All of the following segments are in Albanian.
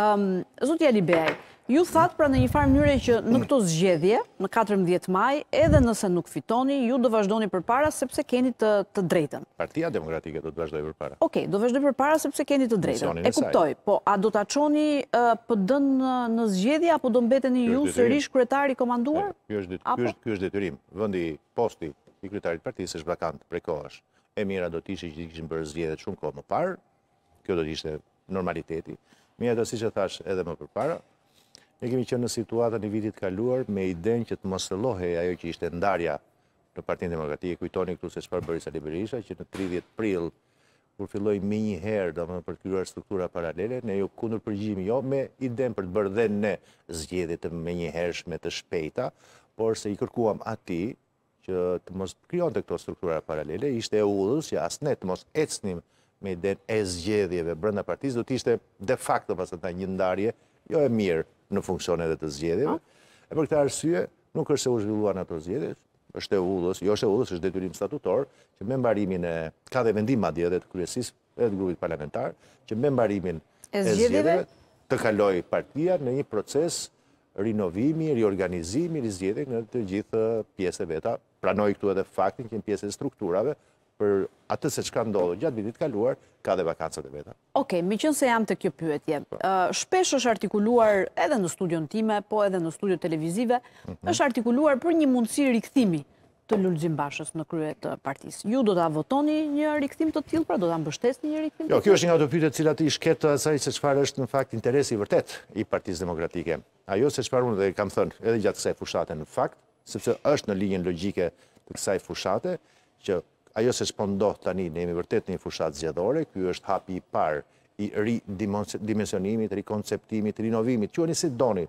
Ehm, Zotë Jali Bej, ju thatë pra në një farë mënyre që në këto zgjedhje, në 14 maj, edhe nëse nuk fitoni, ju do vazhdoni për para sepse keni të drejten. Partia demokratike do të vazhdoj për para. Okej, do vazhdoj për para sepse keni të drejten. E kuptoj, po a do të aqoni dënë në zgjedhje, apo do mbeteni ju sërish kretari komanduar? Kjo është detyrim. Vëndi posti i kretarit partijës është vakant prekohësh. Emira do t'ishtë që t'ishtë bërë zgjedhje të shumë kohë më parë. Kjo do t'ishtë normaliteti. Mi e si që thash edhe më përpara, ne kemi që në situatën një vitit kaluar me idenë që të mësëllohe ajo që ishte ndarja në partinë demokrati, kujtoni këtu se shparë Borisa Liberisha, që në 30 pril, kur filloj mi një herë do më të përkyruar struktura paralele, ne ju kundur përgjimi jo me idejnë për të bërë dhe në zgjedit me një të shpejta, por se i kërkuam ati që të mos kryon të këto struktura paralele, ishte e udhës që asë ne të mos ecnim me den e zgjedhjeve brënda partiz, do t'ishte de facto ta një ndarje, jo e mirë në funksionet dhe të zgjedhjeve. E për këta arsye, nuk është se u zhvilluan ato zgjedhje, është e ullës, jo është e ullës, është detyrim statutor, që me mbarimin e, ka dhe vendim madje dhe të kryesis, edhe të grupit parlamentar, që me mbarimin e zgjedhjeve, të kaloj partia në një proces rinovimi, riorganizimi, rizgjedhje në të gjithë pjesëve ta, pranoj këtu edhe faktin që një pjesë e strukturave për atë se që ka ndodhë gjatë vitit kaluar, ka dhe vakancët e veta. Oke, mi qënë se jam të kjo pyetje. Po. Shpesh është artikuluar edhe në studion time, po edhe në studio televizive, mhm. është artikuluar për një mundësi rikëthimi të lullëzim bashës në kryet të partis. Ju do të avotoni një rikëthim të tjil, pra do të ambështes një rikëthim të tjil? Jo, kjo është një nga të pytet cilat i shketë asaj se qëfar është në fakt interesi vërtet i partis demokratike. Ajo se qëfar unë dhe kam thënë edhe gjatë kësaj fushate në fakt, sepse është në linjën logike të kësaj fushate, që ajo se shpondo tani në jemi vërtet një fushat zjedhore, kjo është hapi i par i ridimensionimit, rikonceptimit, rinovimit, që një si doni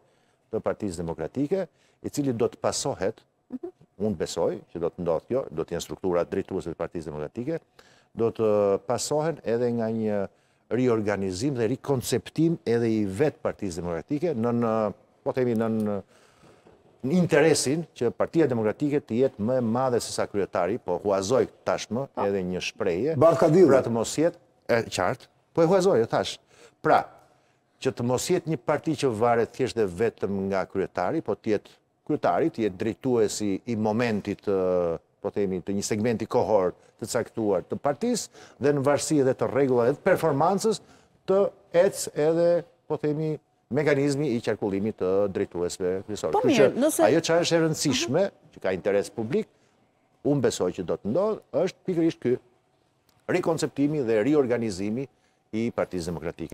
të partiz demokratike, i cili do të pasohet, mhm. unë besoj, që do të ndodhë kjo, do të jenë strukturat drejtuës të partiz demokratike, do të pasohen edhe nga një riorganizim dhe rikonceptim edhe i vetë partiz demokratike, në në, po të jemi në në, në interesin që partia demokratike të jetë më e madhe se sa kryetari, po huazoj tashmë po. edhe një shpreje, pra të mos jetë, e qartë, po e huazoj e tash, pra, që të mos jetë një parti që varet thjesht dhe vetëm nga kryetari, po të jetë kryetari, të jetë drejtuesi i momentit të po themi, të një segmenti kohor të caktuar të partis, dhe në varsi edhe të regullat edhe performancës, të ecë edhe, po themi, mekanizmi i qarkullimit të drejtuesve kryesorë. Po mirë, nëse... Ajo që është e rëndësishme, që ka interes publik, unë besoj që do të ndodhë, është pikërish kë rekonceptimi dhe riorganizimi i partizë demokratike.